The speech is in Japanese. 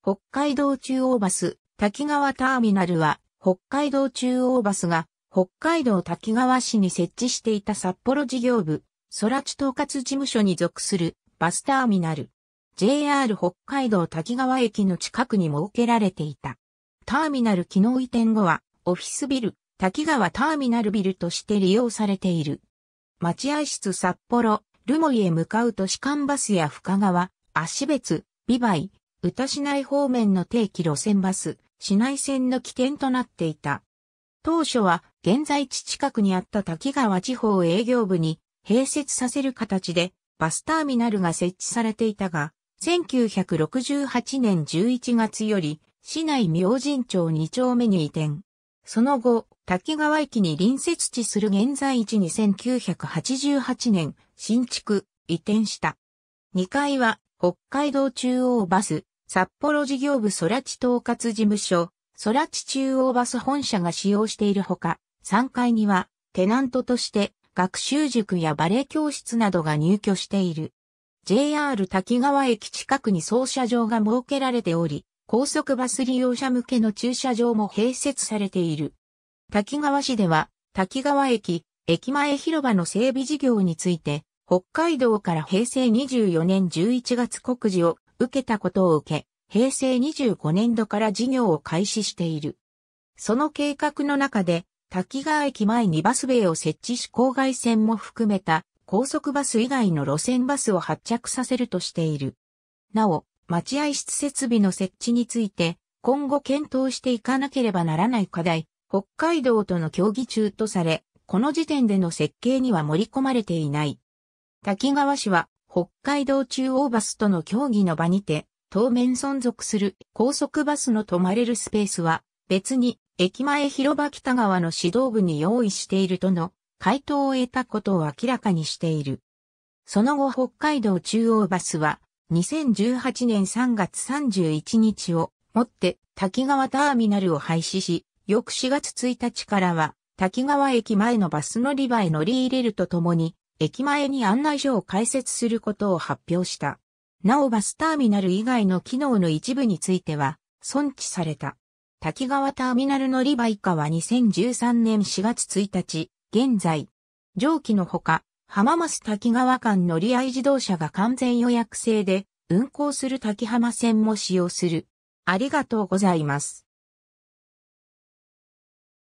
北海道中央バス、滝川ターミナルは、北海道中央バスが、北海道滝川市に設置していた札幌事業部、空地統括事務所に属するバスターミナル。JR 北海道滝川駅の近くに設けられていた。ターミナル機能移転後は、オフィスビル、滝川ターミナルビルとして利用されている。待合室札幌、留萌へ向かう都市間バスや深川、足別、美梅、宇多市内方面の定期路線バス、市内線の起点となっていた。当初は現在地近くにあった滝川地方営業部に併設させる形でバスターミナルが設置されていたが、1968年11月より市内明神町2丁目に移転。その後、滝川駅に隣接地する現在地に1988年新築移転した。2階は北海道中央バス札幌事業部空地統括事務所、空地中央バス本社が使用しているほか、3階にはテナントとして学習塾やバレエ教室などが入居している。JR 滝川駅近くに操車場が設けられており、高速バス利用者向けの駐車場も併設されている。滝川市では、滝川駅、駅前広場の整備事業について、北海道から平成24年11月告示を受けたことを受け、平成25年度から事業を開始している。その計画の中で、滝川駅前にバスベイを設置し郊外線も含めた高速バス以外の路線バスを発着させるとしている。なお、待合室設備の設置について、今後検討していかなければならない課題、北海道との協議中とされ、この時点での設計には盛り込まれていない。滝川市は北海道中央バスとの協議の場にて、当面存続する高速バスの泊まれるスペースは、別に駅前広場北側の指導部に用意しているとの回答を得たことを明らかにしている。その後北海道中央バスは2018年3月31日をもって滝川ターミナルを廃止し、翌4月1日からは滝川駅前のバス乗り場へ乗り入れるとともに駅前に案内所を開設することを発表した。なおバスターミナル以外の機能の一部については、損置された。滝川ターミナル乗り場以下は2013年4月1日、現在、上記のほか、浜松滝川間乗り合い自動車が完全予約制で、運行する滝浜線も使用する。ありがとうございます。